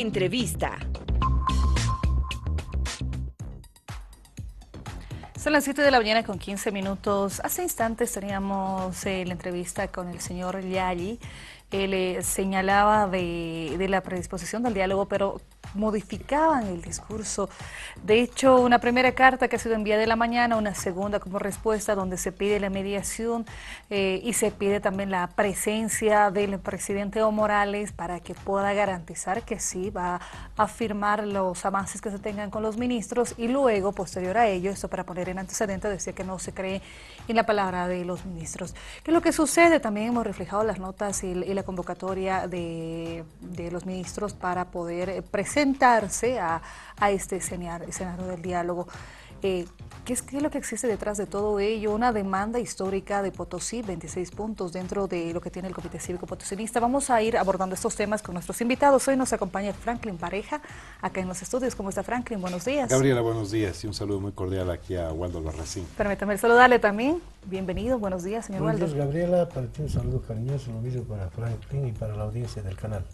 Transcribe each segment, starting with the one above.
Entrevista. Son las 7 de la mañana con 15 minutos. Hace instantes teníamos eh, la entrevista con el señor Yali. Él eh, señalaba de la predisposición del diálogo, pero modificaban el discurso. De hecho, una primera carta que ha sido enviada de la mañana, una segunda como respuesta donde se pide la mediación eh, y se pide también la presencia del presidente Evo Morales para que pueda garantizar que sí va a firmar los avances que se tengan con los ministros y luego, posterior a ello, esto para poner en antecedente, decía que no se cree en la palabra de los ministros. ¿Qué lo que sucede? También hemos reflejado las notas y, la convocatoria de los ministros para poder presentar sentarse a, este escenario, escenario, del diálogo. Eh, ¿Qué es, lo que existe detrás de todo ello? Una demanda histórica de Potosí, 26 puntos dentro de lo que tiene el Comité Cívico Potosinista. Vamos a ir abordando estos temas con nuestros invitados. Hoy nos acompaña Franklin Pareja, acá en los estudios. ¿Cómo está Franklin? Buenos días. Gabriela, buenos días y un saludo muy cordial aquí a Waldo Albarracín. Permítame saludarle también. Bienvenido, buenos días, señor Waldo. Buenos días, Gabriela. Para ti un saludo cariñoso, lo mismo para Franklin y para la audiencia del canal.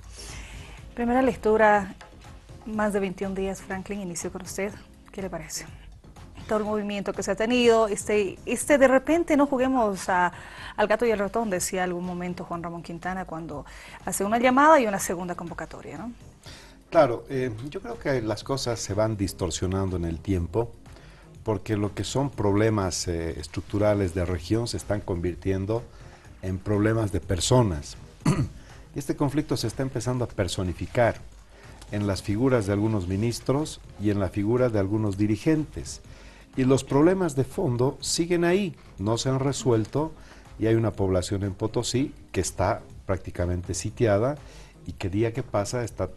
Primera lectura, más de 21 días, Franklin, inicio con usted. ¿Qué le parece? Todo el movimiento que se ha tenido, este, este de repente no juguemos al gato y al ratón, decía algún momento Juan Ramón Quintana cuando hace una llamada y una segunda convocatoria, ¿no? Claro, eh, yo creo que las cosas se van distorsionando en el tiempo porque lo que son problemas eh, estructurales de región se están convirtiendo en problemas de personas. este conflicto se está empezando a personificar en las figuras de algunos ministros y en la figura de algunos dirigentes. Y los problemas de fondo siguen ahí, no se han resuelto y hay una población en Potosí que está prácticamente sitiada y que día que pasa está,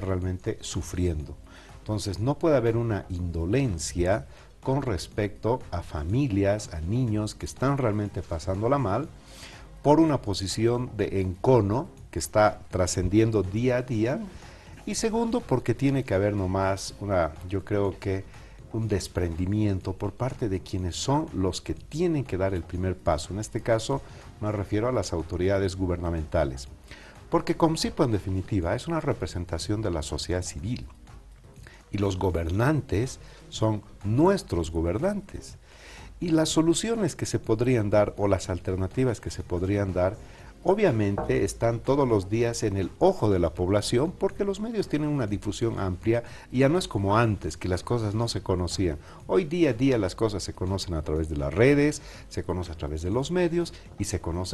realmente sufriendo. Entonces no puede haber una indolencia con respecto a familias, a niños que están realmente pasándola mal por una posición de encono que está trascendiendo día a día y segundo, porque tiene que haber nomás una, yo creo que un desprendimiento por parte de quienes son los que tienen que dar el primer paso. En este caso me refiero a las autoridades gubernamentales. Porque COMCIPO en definitiva es una representación de la sociedad civil. Y los gobernantes son nuestros gobernantes. Y las soluciones que se podrían dar o las alternativas que se podrían dar obviamente están todos los días en el ojo de la población porque los medios tienen una difusión amplia y ya no es como antes, que las cosas no se conocían. Hoy día a día las cosas se conocen a través de las redes, se conocen a través de los medios y se conocen